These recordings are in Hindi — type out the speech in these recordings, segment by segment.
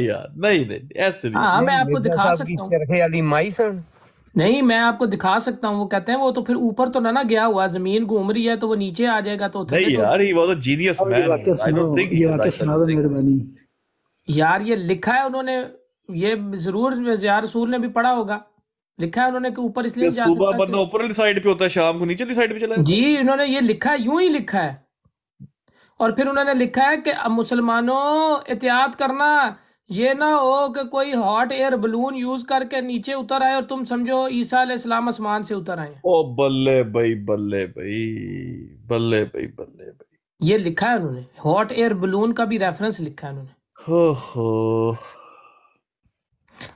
हाँ, नहीं मैं आपको दिखा सकता हूँ वो कहते हैं वो तो फिर ऊपर तो ना ना गया हुआ जमीन घूम रही है तो वो नीचे आ जाएगा तो नहीं यार ये लिखा है उन्होंने ये जरूर जिया रसूल ने भी पढ़ा होगा लिखा है उन्होंने कि ऊपर इसलिए सुबह बंदा ऊपर वाली साइड पे होता है शाम को नीचे वाली साइड पे चला जी इन्होंने ये लिखा है यूं ही लिखा है और फिर उन्होंने लिखा है कि मुसलमानों एहतियात करना ये ना हो कि कोई हॉट एयर बलून यूज करके नीचे उतर आए और तुम समझो ईसा इस्लाम आसमान से उतर आए ओ बल्ले भाई बल्ले भाई बल्ले भाई बल्ले भाई ये लिखा है उन्होंने हॉट एयर बलून का भी रेफरेंस लिखा है उन्होंने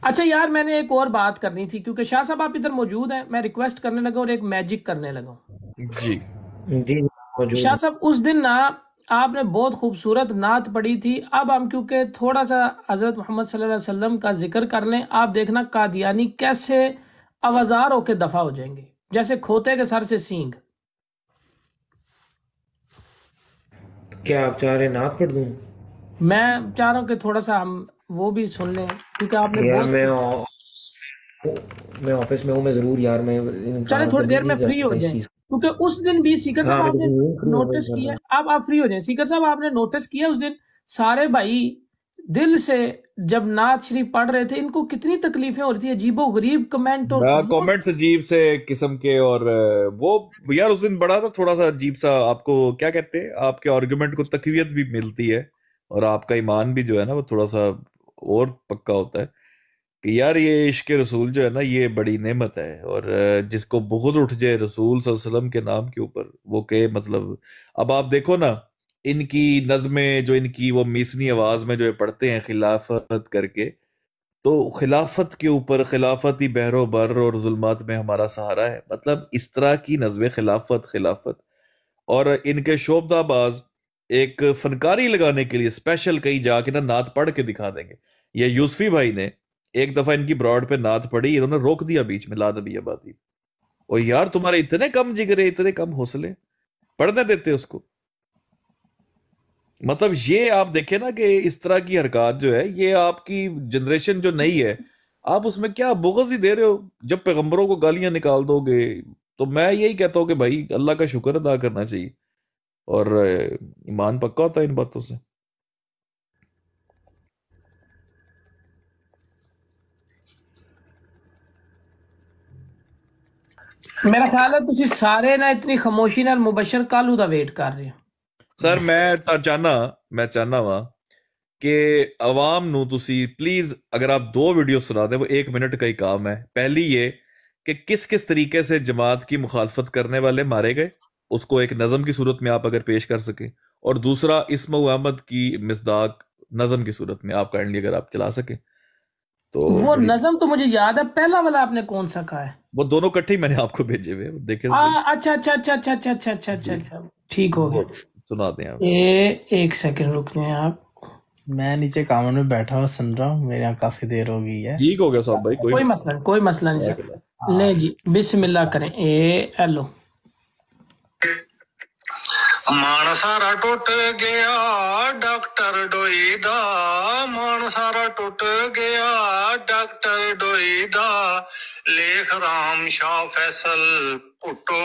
अच्छा यार मैंने एक और बात करनी थी क्योंकि शाह साहब आप इधर मौजूद हैं मैं रिक्वेस्ट करने लगा और एक मैजिक करने लगा जी जी शाह साहब उस दिन ना आपने बहुत खूबसूरत नात पढ़ी थी अब हम क्योंकि थोड़ा सा हज़रत मोहम्मद सल्लल्लाहु अलैहि वसल्लम का जिक्र कर लें आप देखना कादियानी कैसे अवजार होकर दफा हो जाएंगे जैसे खोते के सर से सींग क्या आप चाह रहे नात पढ़ दूं मैं चाह रहा हूँ कि थोड़ा सा हम वो भी सुन लें क्योंकि आपने मैं ऑफिस में हूँ मैं जरूर यार मैं चले थोड़ी देर में फ्री हो जाए क्योंकि उस दिन भी सीकर हाँ, साहब आपने नोटिस किया आप आप फ्री हो जाए सीकर साहब आपने नोटिस किया उस दिन सारे भाई दिल से जब नात शरीफ पढ़ रहे थे इनको कितनी तकलीफें हो रही थी अजीबो गरीब कमेंट और कमेंट्स हाँ, अजीब से किस्म के और वो यार उस दिन बड़ा था थोड़ा सा अजीब सा आपको क्या कहते हैं आपके आर्गुमेंट को तकवीयत भी मिलती है और आपका ईमान भी जो है ना वो थोड़ा सा और पक्का होता है कि यार ये इश्क रसूल जो है ना ये बड़ी नेमत है और जिसको बहुत उठ जाए रसूल वसलम के नाम के ऊपर वो के मतलब अब आप देखो ना इनकी नज़में जो इनकी वो मीसनी आवाज़ में जो ये पढ़ते हैं खिलाफत करके तो खिलाफत के ऊपर खिलाफती बहरो बर और जुल्मात में हमारा सहारा है मतलब इस तरह की नजमें खिलाफत खिलाफत और इनके शोबदाबाज एक फनकारी लगाने के लिए स्पेशल कहीं जाके ना नात पढ़ के दिखा देंगे ये यूसफी भाई ने एक दफा इनकी ब्रॉड पे नाथ पड़ी इन्होंने रोक दिया बीच में लाद अभी आबादी और यार तुम्हारे इतने कम जिगरे इतने कम हौसले पढ़ने देते उसको मतलब ये आप देखे ना कि इस तरह की हरकत जो है ये आपकी जनरेशन जो नई है आप उसमें क्या बोगस ही दे रहे हो जब पैगंबरों को गालियां निकाल दोगे तो मैं यही कहता हूँ कि भाई अल्लाह का शुक्र अदा करना चाहिए और ईमान पक्का होता है इन बातों से मेरा ख्याल है ਤੁਸੀਂ ਸਾਰੇ ਨਾ ਇਤਨੀ ਖਮੋਸ਼ੀ ਨਾਲ ਮੁਬਸ਼ਰ ਕਾਲੂ ਦਾ ਵੇਟ ਕਰ ਰਹੇ ਸਰ ਮੈਂ ਤਾਂ ਚਾਹਨਾ ਮੈਂ ਚਾਹਨਾ ਵਾ ਕਿ ਆਵਾਮ ਨੂੰ ਤੁਸੀਂ ਪਲੀਜ਼ ਅਗਰ ਆਪ ਦੋ ਵੀਡੀਓ ਸੁਣਾ ਦੇ ਉਹ 1 ਮਿनट का ही काम है पहली ये कि किस किस तरीके से जमात की मुखालफत करने वाले मारे गए उसको एक नज़म की सूरत में आप अगर पेश कर सके और दूसरा इसम अहमद की मिसदाक नज़म की सूरत में आप काइंडली अगर आप चला सके तो वो नजम तो मुझे याद है पहला वाला आपने कौन सा कहा है वो दोनों कट्ठे ही मैंने आपको भेजे हुए देखे अच्छा अच्छा अच्छा अच्छा अच्छा अच्छा अच्छा अच्छा अच्छा ठीक हो गया सुना दें ए, एक सेकंड रुक जाए आप मैं नीचे कामन में बैठा हुआ सुन रहा हूँ मेरे यहाँ काफी देर हो गई है ठीक हो गया साहब भाई कोई, कोई मसला कोई मसला नहीं सर नहीं जी बिस्मिल्लाह करें ए हेलो मन सारा टुट गया डॉक्टर डोई मन सारा टुट गया डॉक्टर डोई लेख राम शाह फैसल पुटो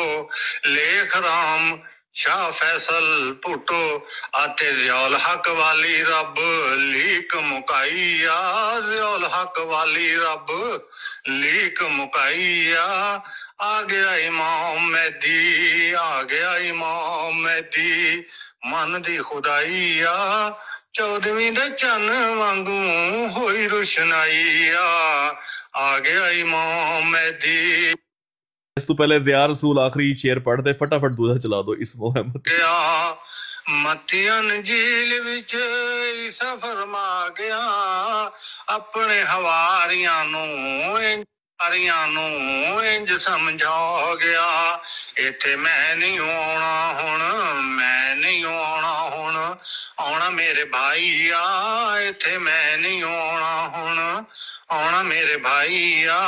लेख राम शाह फैसल पुटो आते जोल हक वाली रब लीक मुकाइया जोल हक वाली रब लीक मुकाइया आ गया इमाम मैदी आ गया इमाम मैदी मन दी खुदाई आ चौदवी दे चन वांगू होई रोशनाई आ आ गया इमाम मैदी इस तो पहले जिया रसूल आखिरी शेर पढ़ते फटाफट दूधा चला दो इस मोहम्मद गया ਮਤੀਆਂ ਝੀਲ ਵਿੱਚ ਈਸਾ ਫਰਮਾ ਗਿਆ ਆਪਣੇ ਹਵਾਰੀਆਂ ਨੂੰ ਅਰੀਆਂ ਨੂੰ ਇੰਜ ਸਮਝਾ ਗਿਆ ਇੱਥੇ ਮੈਂ ਨਹੀਂ ਆਉਣਾ ਹੁਣ ਮੈਂ ਨਹੀਂ ਆਉਣਾ ਹੁਣ ਆਉਣਾ ਮੇਰੇ ਭਾਈ ਆ ਇੱਥੇ ਮੈਂ ਨਹੀਂ ਆਉਣਾ ਹੁਣ ਆਉਣਾ ਮੇਰੇ ਭਾਈ ਆ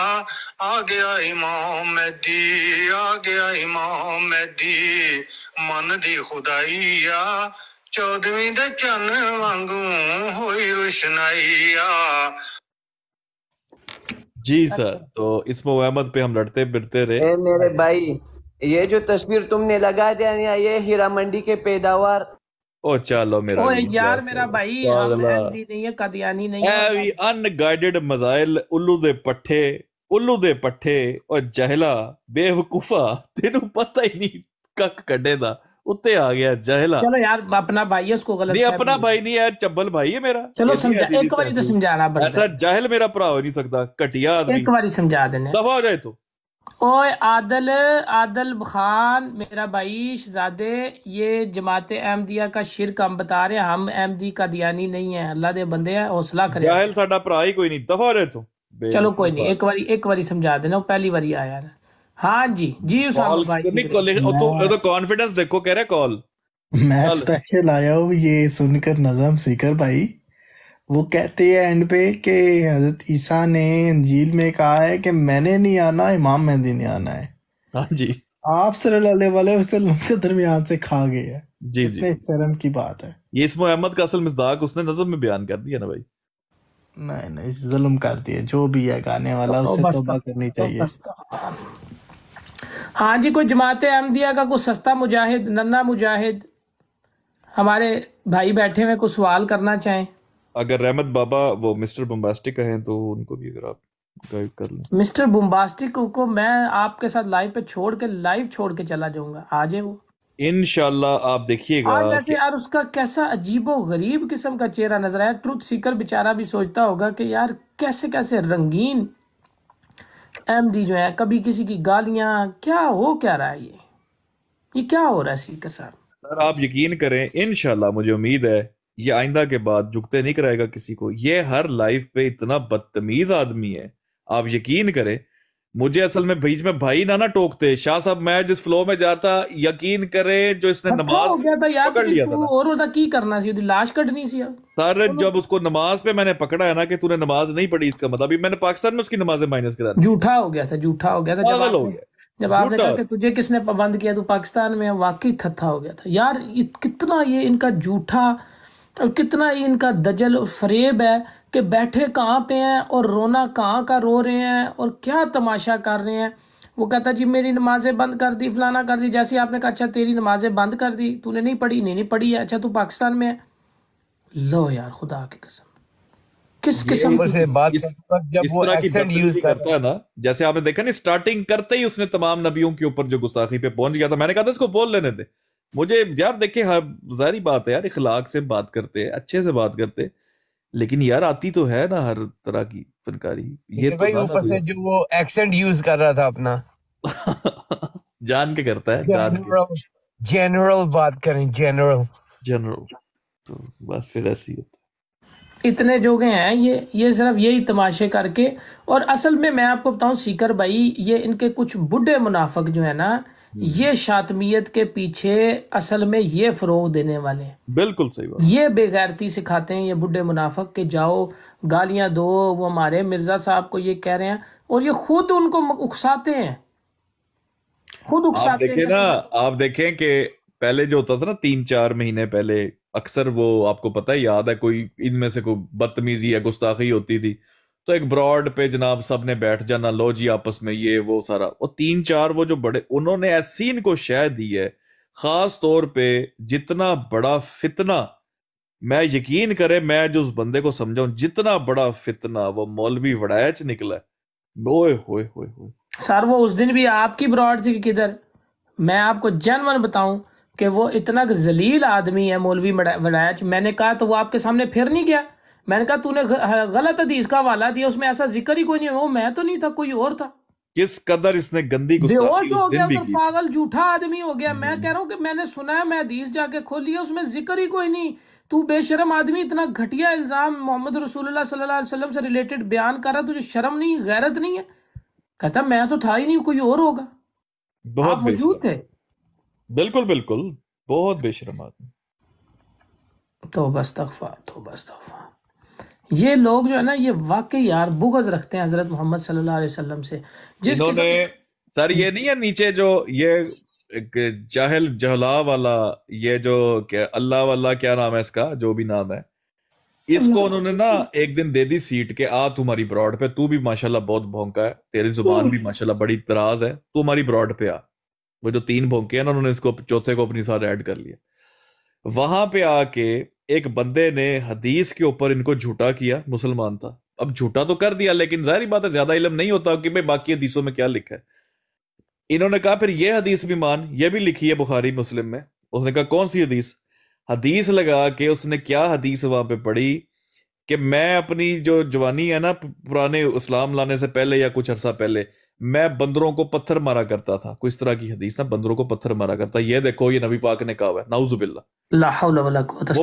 ਆ ਗਿਆ ਇਮਾਮ ਮਹਿਦੀ ਆ ਗਿਆ ਇਮਾਮ ਮਹਿਦੀ ਮਨ ਦੀ ਖੁਦਾਈ ਆ ਚੌਦਵੀਂ ਦੇ ਚੰਨ ਵਾਂਗੂ ਹੋਈ ਰੁਸ਼ਨਾਈ ਆ जी सर तो इस मुहम्मद पे हम लड़ते फिरते रहे ए, मेरे भाई ये जो तस्वीर तुमने लगा दिया ये हीरा मंडी के पैदावार ओ चलो मेरा ओ यार मेरा भाई नहीं है नहीं है अनगाइडेड मजाइल उल्लू दे पठे उल्लू दे पठे और जहला बेवकूफा तेन पता ही नहीं कक कड़े दा उत्ते आ गया जहला चलो यार अपना भाई है उसको गलत नहीं अपना भाई नहीं यार चब्बल भाई है मेरा चलो समझा एक बार तो समझाना बंदा ऐसा जहल मेरा भरा हो नहीं सकता कटिया आदमी एक बार समझा देने दफा हो जाए तो ओए आदल आदल खान मेरा भाई शहजादे ये जमात अहमदिया का शिर हम बता रहे हम अहमदी का दियानी नहीं है अल्लाह दे बंदे हैं हौसला करे जाहिल साडा भरा ही कोई नहीं दफा हो जाए तो चलो कोई नहीं एक बार एक बार समझा देना पहली बार आया ना हाँ जी जी कॉल तो कॉन्फिडेंस तो देखो कह रहे कॉल मैं स्पेशल आया हूँ ये सुनकर नजम सीकर भाई वो कहते हैं एंड पे कि हजरत ईसा ने अंजील में कहा है कि मैंने नहीं आना इमाम मेहंदी ने आना है हाँ जी आप वसल्लम के दरमियान से खा गए हैं जी जी शर्म की बात है ये इसम अहमद का असल मिजदाक उसने नजम में बयान कर दिया ना भाई नहीं नहीं जुल्म कर दिया जो भी है गाने वाला तो उसे तोबा करनी तो चाहिए हाँ जी कोई जमात अहमदिया का कुछ सस्ता मुजाहिद नन्ना मुजाहिद हमारे भाई बैठे हुए कुछ सवाल करना चाहें अगर रहमत बाबा वो मिस्टर बम्बास्टिक कहें तो उनको भी अगर आप गाइड कर लें मिस्टर बम्बास्टिक को मैं आपके साथ लाइव पे छोड़ के लाइव छोड़ के चला जाऊंगा आ जाए वो इनशाला आप देखिएगा वैसे यार उसका कैसा अजीबो गरीब किस्म का चेहरा नजर आया ट्रुथ सीकर बेचारा भी सोचता होगा कि यार कैसे कैसे रंगीन अहमदी जो है कभी किसी की गालियां क्या हो क्या रहा है ये ये क्या हो रहा है स्पीकर साहब सर आप यकीन करें इन मुझे उम्मीद है ये आइंदा के बाद झुकते नहीं कराएगा किसी को ये हर लाइफ पे इतना बदतमीज आदमी है आप यकीन करें मुझे असल में बीच में भाई ना ना टोकते शाह साहब मैं जिस फ्लो में जाता यकीन करें जो इसने नमाज हो गया था यार पकड़ तो लिया था और उधर की करना सी लाश कटनी सी सर जब उसको नमाज पे मैंने पकड़ा है ना कि तूने नमाज नहीं पढ़ी इसका मतलब अभी मैंने पाकिस्तान में उसकी नमाजें माइनस करा झूठा हो गया था झूठा हो गया था जब हो गया जब आपने कहा कि तुझे किसने पाबंद किया तू पाकिस्तान में वाकई थत्था हो गया था यार कितना ये इनका झूठा और कितना ये इनका दजल फरेब है कि बैठे कहाँ पे हैं और रोना कहाँ का रो रहे हैं और क्या तमाशा कर रहे हैं वो कहता जी मेरी नमाज़ें बंद कर दी फलाना कर दी जैसे आपने कहा अच्छा तेरी नमाज़ें बंद कर दी तूने नहीं पढ़ी नहीं नहीं पढ़ी है अच्छा तू पाकिस्तान में है लो यार खुदा की कसम किस किस्म से बात इस, जब इस वो एक्शन यूज करता है ना जैसे आपने देखा ना स्टार्टिंग करते ही उसने तमाम नबियों के ऊपर जो गुस्साखी पे पहुंच गया था मैंने कहा था इसको बोल लेने दे मुझे यार देखिए हाँ जारी बात है यार इखलाक से बात करते हैं अच्छे से बात करते लेकिन यार आती तो है ना हर तरह की फनकारी ये तो भाई ऊपर से जो वो एक्सेंट यूज कर रहा था अपना जान के करता है general, जान के जनरल बात करें जनरल जनरल तो बस फिर ऐसी ही होता इतने गए हैं ये ये सिर्फ यही तमाशे करके और असल में मैं आपको बताऊं सीकर भाई ये इनके कुछ बुढ़े मुनाफक जो है ना हम्म। ये शातमियत के पीछे असल में ये फरोग देने वाले बिल्कुल सही बात ये बेगैरती सिखाते हैं ये बुढ़े मुनाफक के जाओ गालियां दो वो हमारे मिर्जा साहब को ये कह रहे हैं और ये खुद उनको उकसाते हैं खुद उकसाते आप देखें ना आप देखें कि पहले जो होता था ना तीन चार महीने पहले अक्सर वो आपको पता है याद है कोई इनमें से कोई बदतमीजी या गुस्ताखी होती थी तो एक ब्रॉड पे जनाब सब ने बैठ जाना लो जी आपस में ये वो सारा और तीन चार वो जो बड़े उन्होंने ऐसी इनको शह दी है खास तौर पे जितना बड़ा फितना मैं यकीन करे मैं जो उस बंदे को समझाऊं जितना बड़ा फितना वो मौलवी च निकला ओए होए होए होए सर वो उस दिन भी आपकी ब्रॉड थी किधर मैं आपको जनवन बताऊं कि वो इतना जलील आदमी है मौलवी वड़ायच मैंने कहा तो वो आपके सामने फिर नहीं गया मैंने कहा तूने गलत हदीस का वाला दिया उसमें ऐसा जिक्र ही कोई नहीं वो मैं तो नहीं था कोई और था किस कदर इसने गंदी बेहोश हो गया उधर पागल झूठा आदमी हो गया मैं हम्म। कह रहा हूँ कि मैंने सुना है मैं हदीस जाके खोली है उसमें जिक्र ही कोई नहीं तू बेशरम आदमी इतना घटिया इल्जाम मोहम्मद रसूलुल्लाह सल्लल्लाहु अलैहि वसल्लम से रिलेटेड बयान कर रहा तुझे शर्म नहीं गैरत नहीं है कहता मैं तो था ही नहीं कोई और होगा बहुत मौजूद थे बिल्कुल बिल्कुल बहुत बेशरम आदमी तो बस तकफा तो बस तकफा ये लोग जो है ना ये वाकई यार बुगज रखते हैं हजरत मोहम्मद सल्लल्लाहु अलैहि वसल्लम से जिन्होंने सर ये नहीं है नीचे जो ये जहल जहला वाला ये जो अल्लाह वाला क्या नाम है इसका जो भी नाम है इसको उन्होंने ना एक दिन दे दी सीट के आ तू हमारी ब्रॉड पे तू भी माशाल्लाह बहुत भोंका है तेरी जुबान भी माशाल्लाह बड़ी तराज है तू हमारी ब्रॉड पे आ वो जो तीन भोंके हैं ना उन्होंने इसको चौथे को अपने साथ ऐड कर लिया वहां पे आके एक बंदे ने हदीस के ऊपर इनको झूठा किया मुसलमान था अब झूठा तो कर दिया लेकिन जाहरी बात है ज्यादा इलम नहीं होता कि भाई बाकी हदीसों में क्या लिखा है इन्होंने कहा फिर यह हदीस भी मान ये भी लिखी है बुखारी मुस्लिम में उसने कहा कौन सी हदीस हदीस लगा के उसने क्या हदीस वहां पे पढ़ी कि मैं अपनी जो जवानी है ना पुराने इस्लाम लाने से पहले या कुछ अरसा पहले मैं बंदरों को पत्थर मारा करता था कोई इस तरह की हदीस ना बंदरों को पत्थर मारा करता ये देखो ये नबी पाक ने कहा नाउजुबिल्ला वो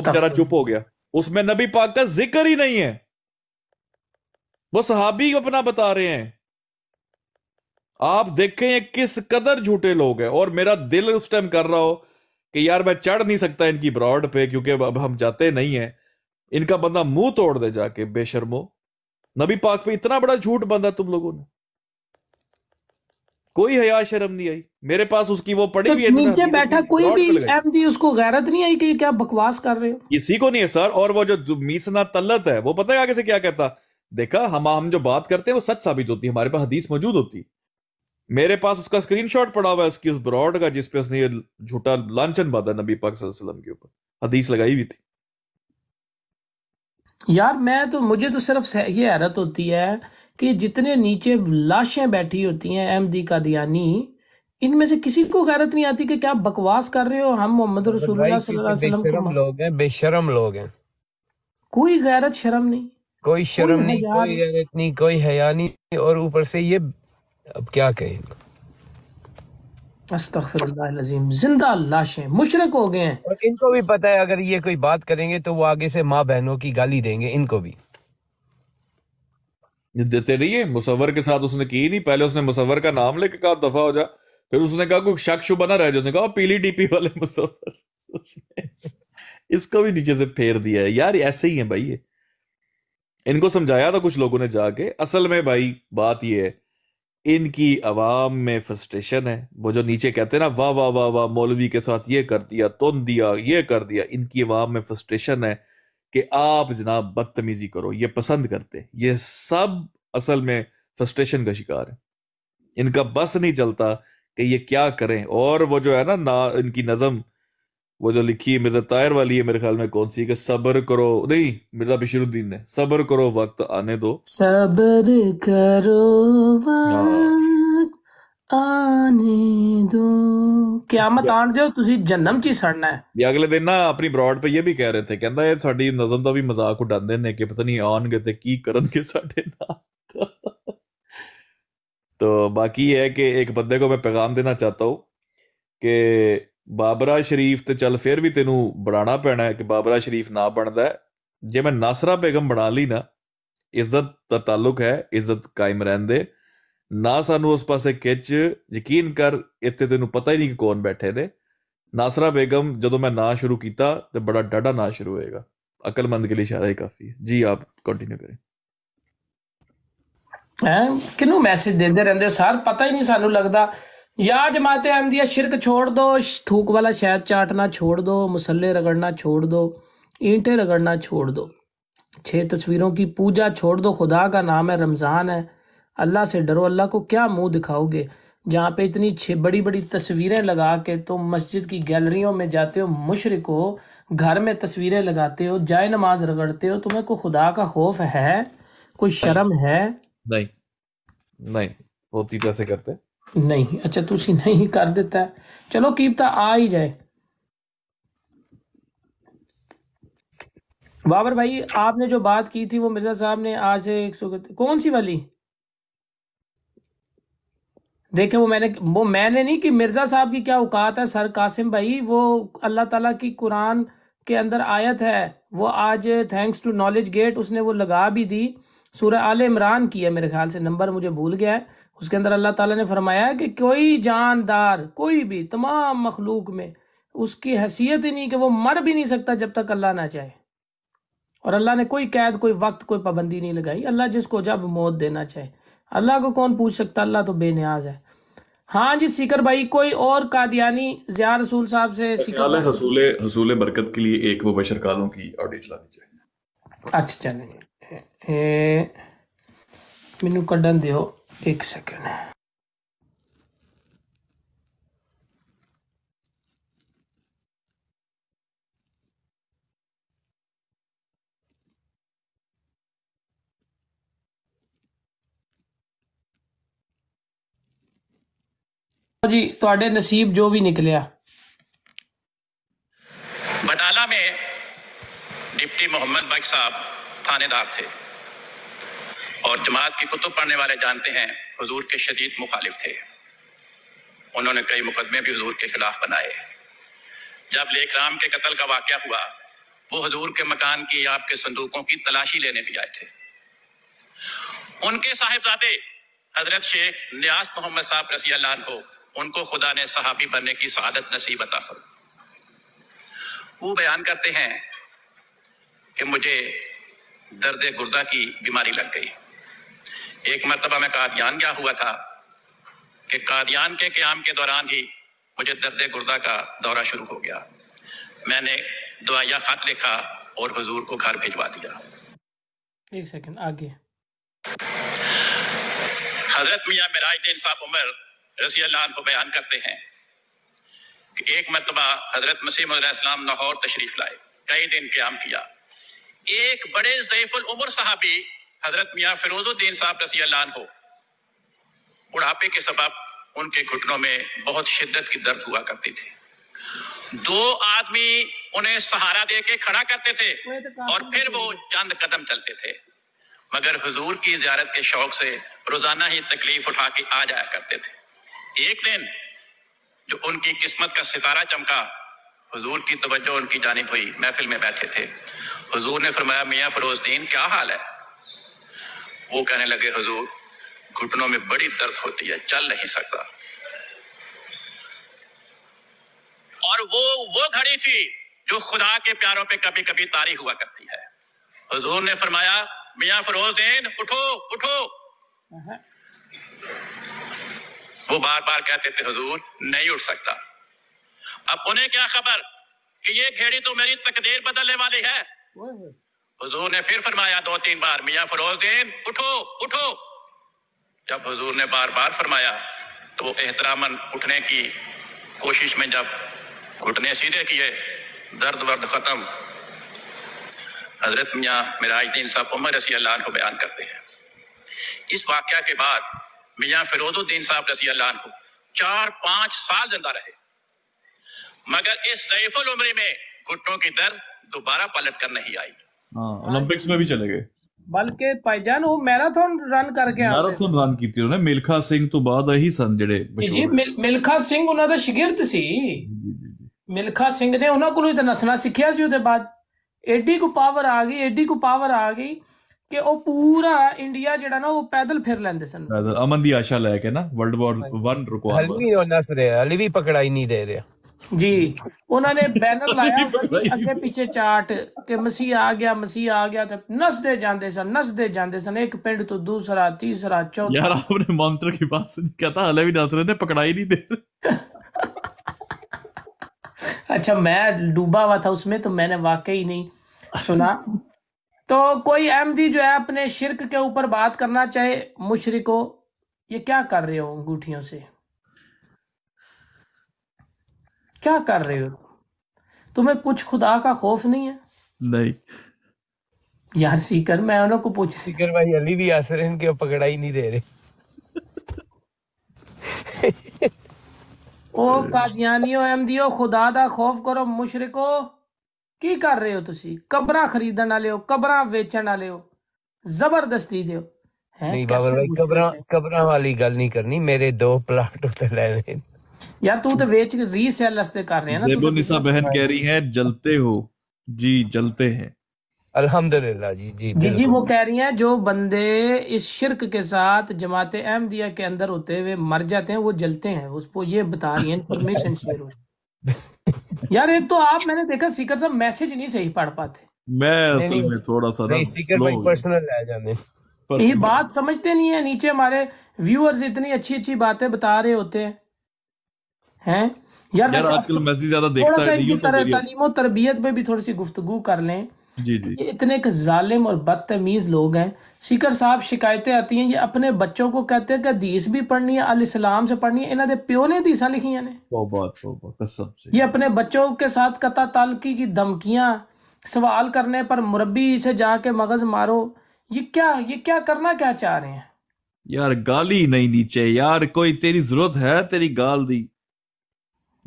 बेचारा चुप हो गया उसमें नबी पाक का जिक्र ही नहीं है वो सहाबी अपना बता रहे हैं आप देखें ये किस कदर झूठे लोग हैं और मेरा दिल उस टाइम कर रहा हो कि यार मैं चढ़ नहीं सकता इनकी ब्रॉड पे क्योंकि अब हम जाते नहीं है इनका बंदा मुंह तोड़ दे जाके बेशर्मो नबी पाक पे इतना बड़ा झूठ बंदा तुम लोगों ने कोई हया शर्म नहीं आई मेरे पास उसकी वो पड़ी तो भी नीचे बैठा कोई भी एमडी उसको गैरत नहीं आई कि क्या बकवास कर रहे हो किसी को नहीं है सर और वो जो मीसना तल्लत है वो पता है आगे से क्या कहता देखा हम हम जो बात करते हैं वो सच साबित होती है हमारे पास हदीस मौजूद होती मेरे पास उसका स्क्रीनशॉट पड़ा हुआ है उसकी उस ब्रॉड का जिसपे उसने झूठा लांचन बाधा नबी पाक के ऊपर हदीस लगाई हुई थी यार मैं तो मुझे तो सिर्फ ये हैरत होती है कि जितने नीचे लाशें बैठी होती हैं अहमदी कादियानी इनमें से किसी को गैरत नहीं आती कि क्या बकवास कर रहे हो हम मोहम्मद रसूल लोग हैं बेशरम लोग हैं कोई गैरत शर्म नहीं कोई शर्म नहीं कोई गैरत नहीं कोई हया नहीं और ऊपर से ये अब क्या कहें अस्तफरजीम जिंदा लाशें मुशरक हो गए हैं इनको भी पता है अगर ये कोई बात करेंगे तो वो आगे से माँ बहनों की गाली देंगे इनको भी देते रहिए मुसवर के साथ उसने की नहीं पहले उसने मुसवर का नाम लेके कहा दफा हो जा फिर उसने कहा कोई शक शुभ ना रहे जाए उसने कहा पीली डीपी वाले मुसवर इसको भी नीचे से फेर दिया है यार ऐसे ही है भाई ये इनको समझाया था कुछ लोगों ने जाके असल में भाई बात ये है इनकी आवाम में फ्रस्ट्रेशन है वो जो नीचे कहते हैं ना वाह वाह वाह वाह मौलवी के साथ ये कर दिया तुन दिया ये कर दिया इनकी आवाम में फ्रस्ट्रेशन है कि आप जनाब बदतमीजी करो ये पसंद करते ये सब असल में फ्रस्ट्रेशन का शिकार है इनका बस नहीं चलता कि ये क्या करें और वो जो है ना ना इनकी नज़म वो जो लिखी है मिर्जा तायर वाली है मेरे ख्याल में कौन सी कि सबर करो नहीं मिर्जा बशीरुद्दीन ने सबर करो वक्त आने दो सबर करो वक्त आने दो ਕਿਆਮਤ ਆਣ ਜਾਓ ਤੁਸੀਂ ਜਨਮ ਚ ਹੀ ਸੜਨਾ ਹੈ ਇਹ ਅਗਲੇ ਦਿਨ ਨਾ ਆਪਣੀ ਬ੍ਰੌਡ ਤੇ ਇਹ ਵੀ ਕਹਿ ਰਹੇ ਥੇ ਕਹਿੰਦਾ ਇਹ ਸਾਡੀ ਨਜ਼ਮ ਦਾ ਵੀ ਮਜ਼ਾਕ ਉਡਾਉਂਦੇ ਨੇ ਕਿ ਪਤਾ ਨਹੀਂ ਆਉਣਗੇ की करन के ਸਾਡੇ ना तो बाकी है कि एक बंदे को मैं पैगाम देना चाहता हूँ कि ਬਾਬਰਾ ਸ਼ਰੀਫ ਤੇ ਚੱਲ ਫਿਰ ਵੀ ਤੈਨੂੰ ਬਣਾਣਾ ਪੈਣਾ ਹੈ ਕਿ ਬਾਬਰਾ ਸ਼ਰੀਫ ਨਾ ਬਣਦਾ ਜੇ ਮੈਂ ਨਾਸਰਾ ਬੇਗਮ ਬਣਾ ਲਈ ਨਾ ਇੱਜ਼ਤ ਦਾ ਤਾਲੁਕ ਹੈ ਇੱਜ਼ਤ ਕਾਇਮ ਰਹਿੰਦੇ ਨਾ ਸਾਨੂੰ ਉਸ ਪਾਸੇ ਕਿੱਚ ਯਕੀਨ ਕਰ ਇੱਥੇ ਤੈਨੂੰ ਪਤਾ ਹੀ ਨਹੀਂ ਕਿ ਕੌਣ ਬੈਠੇ ਨੇ ਨਾਸਰਾ ਬੇਗਮ ਜਦੋਂ ਮੈਂ ਨਾ ਸ਼ੁਰੂ ਕੀਤਾ ਤੇ ਬੜਾ ਡਾਡਾ ਨਾ ਸ਼ੁਰੂ ਹੋਏਗਾ ਅਕਲਮੰਦ ਕੇ ਲਈ ਇਸ਼ਾਰਾ ਹੀ ਕਾਫੀ ਹੈ ਜੀ ਆਪ ਕੰਟੀਨਿਊ ਕਰੇ ਹੈ ਕਿਨੂੰ ਮੈਸੇਜ ਦਿੰਦੇ ਰਹਿੰਦੇ ਸਰ ਪਤਾ ਹੀ ਨਹੀਂ ਸਾਨੂੰ ਲੱਗਦਾ या जमात अहमदिया शिरक छोड़ दो थूक वाला शहद चाटना छोड़ दो मसल्ले रगड़ना छोड़ दो ईंटे रगड़ना छोड़ दो छह तस्वीरों की पूजा छोड़ दो खुदा का नाम है रमज़ान है अल्लाह से डरो अल्लाह को क्या मुंह दिखाओगे जहाँ पे इतनी छः बड़ी बड़ी तस्वीरें लगा के तुम तो मस्जिद की गैलरियों में जाते हो मुशरक हो घर में तस्वीरें लगाते हो जाए नमाज रगड़ते हो तुम्हें कोई खुदा का खौफ है कोई शर्म है नहीं नहीं वो कैसे करते हैं नहीं अच्छा नहीं कर देता ਦਿੱਤਾ ਚਲੋ ਕੀਪ ਤਾਂ आ ही जाए बाबर भाई आपने जो बात की थी वो मिर्जा साहब ने आज से एक सौ कौन सी वाली देखे वो मैंने वो मैंने नहीं कि मिर्जा साहब की क्या औकात है सर कासिम भाई वो अल्लाह ताला की कुरान के अंदर आयत है वो आज थैंक्स टू नॉलेज गेट उसने वो लगा भी दी सूर्य आल इमरान की है मेरे ख्याल से नंबर मुझे भूल गया है उसके अंदर अल्लाह ताला ने फरमाया कि कोई जानदार कोई भी तमाम मखलूक में उसकी हैसियत ही नहीं कि वो मर भी नहीं सकता जब तक अल्लाह ना चाहे और अल्लाह ने कोई कैद कोई वक्त कोई पाबंदी नहीं लगाई अल्लाह जिसको जब मौत देना चाहे अल्लाह को कौन पूछ सकता अल्लाह तो बेनियाज है हाँ जी सीकर भाई कोई और कादियानी जिया रसूल साहब से सीकर बरकत के लिए एक वो बशर कालों की अच्छा चलेंगे मैनू ਮੈਨੂੰ दौ एक सैकेंड जी थोड़े तो नसीब जो भी निकलिया बटाला में डिप्टी मोहम्मद बख साहब थानेदार थे और जमात की कुतुब पढ़ने वाले जानते हैं हजूर के शदीद मुखालिफ थे उन्होंने कई मुकदमे भी हजूर के खिलाफ बनाए जब लेख राम के कत्ल का वाक़ हुआ वो हजूर के मकान की आपके संदूकों की तलाशी लेने भी आए थे उनके साहेबजादे हजरत शेख न्याज मोहम्मद साहब रसी हो उनको खुदा ने सहाबी बनने की शहादत नसीब अता फर वो बयान करते हैं कि मुझे दर्द गुर्दा की बीमारी लग गई एक मरतबा मैं कादियान गया हुआ था कि कादियान के क्याम के दौरान ही मुझे दर्द गुर्दा का दौरा शुरू हो गया मैंने दुआया खत लिखा और हजूर को घर भिजवा दिया एक सेकंड आगे हजरत मियाँ मिराज साहब उमर रसी को बयान करते हैं कि एक मरतबा हजरत मसीम लाहौर तशरीफ लाए कई दिन क्याम किया एक बड़े जयफुल उम्र साहबी हजरत मियाँ फिरोजुद्दीन साहब रसी हो बुढ़ापे के सबब उनके घुटनों में बहुत शिद्दत की दर्द हुआ करती थी दो आदमी उन्हें सहारा दे के खड़ा करते थे तो और फिर वो चंद कदम चलते थे मगर हुजूर की जियारत के शौक से रोजाना ही तकलीफ उठा के आ जाया करते थे एक दिन जो उनकी किस्मत का सितारा चमका हुजूर की तवज्जो उनकी जानब हुई महफिल में बैठे थे हजूर ने फरमाया मियाँ फरोजदीन क्या हाल है वो कहने लगे हजूर घुटनों में बड़ी दर्द होती है चल नहीं सकता और वो वो घड़ी थी जो खुदा के प्यारों पे कभी कभी तारी हुआ करती है हजूर ने फरमाया मियाँ फरोजदीन उठो उठो वो बार बार कहते थे हजूर नहीं उठ सकता अब उन्हें क्या खबर कि ये घड़ी तो मेरी तकदीर बदलने वाली है हजूर ने फिर फरमाया दो तीन बार मियाँ फरोजुद्दीन उठो उठो जब हजूर ने बार बार फरमाया तो वो एहतरामन उठने की कोशिश में जब घुटने सीधे किए दर्द वर्द ख़त्म हजरत मियाँ मिराजुद्दीन साहब उमर रसी अल्लाह को बयान करते हैं इस वाक्य के बाद मियाँ फिरोजुद्दीन साहब रसी अल्लाह को चार पाँच साल जिंदा रहे मगर इस सैफुल उम्र में घुटनों की दर्द ਪਲਟ ਕਰ ਨਹੀਂ ਆਈ ਹਾਂ 올림픽ਸ ਮੇ ਵੀ ਚਲੇ ਗਏ ਬਲਕਿ ਪਾਈਜਾਨ ਉਹ ਮੈਰਾਥਨ ਰਨ ਕਰਕੇ ਆਏ ਮੈਰਾਥਨ ਰਨ ਕੀਤੀ ਉਹਨੇ ਮਿਲਖਾ ਸਿੰਘ ਤੋਂ ਬਾਅਦ ਇਹੀ ਸਨ ਜਿਹੜੇ ਜੀ ਜੀ ਮਿਲਖਾ ਸਿੰਘ ਉਹਨਾਂ ਦਾ ਸ਼ਾਗਿਰਦ ਸੀ ਮਿਲਖਾ ਸਿੰਘ ਨੇ ਉਹਨਾਂ ਕੋਲੋਂ ਹੀ ਤਾਂ ਨਸਣਾ ਸਿੱਖਿਆ ਸੀ ਉਹਦੇ ਬਾਅਦ ਐਡੀ ਕੋ ਪਾਵਰ ਆ ਗਈ ਐਡੀ ਕੋ ਪਾਵਰ ਆ ਗਈ ਕਿ ਉਹ ਪੂਰਾ ਇੰਡੀਆ ਜਿਹੜਾ ਨਾ ਉਹ ਪੈਦਲ ਫਿਰ ਲੈਂਦੇ ਸਨ ਪੈਦਲ ਅਮਨ ਦੀ ਆਸ਼ਾ ਲੈ ਕੇ ਨਾ ਵਰਲਡ ਵਾਰ 1 ਰੁਕਵਾ ਹਲਵੀ ਉਹ ਨਸ ਰਿਹਾ ਹਲੀ ਵੀ ਪਕੜਾਈ ਨਹੀਂ ਦੇ ਰਿਹਾ जी उन्होंने बैनर लाया अगे पीछे चार्ट के मसीह आ गया मसीह आ गया तो जाते सन नसते जाते सन एक पिंड तो दूसरा तीसरा चौथा यार आपने मंत्र की बात कहता हले भी नाच रहे थे नहीं दे अच्छा मैं डूबा हुआ था उसमें तो मैंने वाकई नहीं सुना तो कोई अहमदी जो है अपने शिरक के ऊपर बात करना चाहे मुशरको ये क्या कर रहे हो अंगूठियों से क्या कर रहे हो तुम्हें कुछ खुदा का खौफ नहीं है नहीं यार सीकर मैं उनको पूछ सीकर भाई अली भी आसर इनके पकड़ा ही नहीं दे रहे ओ कादियानियो अहमदियो खुदा दा खौफ करो मुशरिको की कर रहे हो तुसी ਕਬਰਾਂ ਖਰੀਦਣ ਵਾਲੇ हो ਕਬਰਾਂ ਵੇਚਣ ਵਾਲੇ हो जबरदस्ती दे नहीं ਬਾਬਰ भाई ਕਬਰਾਂ ਕਬਰਾਂ वाली गल नहीं करनी मेरे दो प्लाट उधर लेने तू तो वेच के रीसेल वास्ते कर रहे है ना ਜ਼ੇਬੋ ਨਿਸਾ तो बहन कह रही है जलते हो जी जलते हैं अल्हम्दुलिल्लाह जी जी जी जी वो कह रही है जो बंदे इस शिरक के साथ जमात अहमदिया के अंदर होते हुए मर जाते हैं वो जलते हैं उसको ये बता रही है इंफॉर्मेशन शेयर हो यार एक तो आप मैंने देखा सीकर साहब मैसेज नहीं सही पढ़ पाते मैं असल में थोड़ा सा नहीं सीकर भाई पर्सनल ले जाने ये बात समझते नहीं है नीचे हमारे व्यूअर्स इतनी अच्छी अच्छी बातें बता रहे होते हैं हैं यार, यार आजकल मैं भी ज्यादा देखता है तालीम और तरबियत पे भी थोड़ी सी गुफ्तगु कर लें जी जी ये इतने के जालिम और बदतमीज लोग हैं सीकर साहब शिकायतें आती हैं ये अपने बच्चों को कहते हैं कि हदीस भी पढ़नी है अल इस्लाम से पढ़नी है इन्होंने प्यो ने हदीसा लिखी ने ये अपने बच्चों के साथ कता तालकी की धमकियां सवाल करने पर मुरबी से जाके मगज मारो ये क्या ये क्या करना क्या चाह रहे हैं यार गाली नहीं नीचे यार कोई तेरी जरूरत है तेरी गाल दी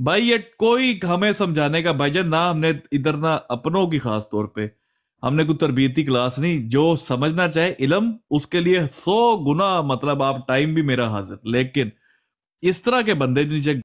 भाई ये कोई हमें समझाने का भाईजान ना हमने इधर ना अपनों की खास तौर पे हमने कोई तरबियती क्लास नहीं जो समझना चाहे इलम उसके लिए सौ गुना मतलब आप टाइम भी मेरा हाजिर लेकिन इस तरह के बंदे नीचे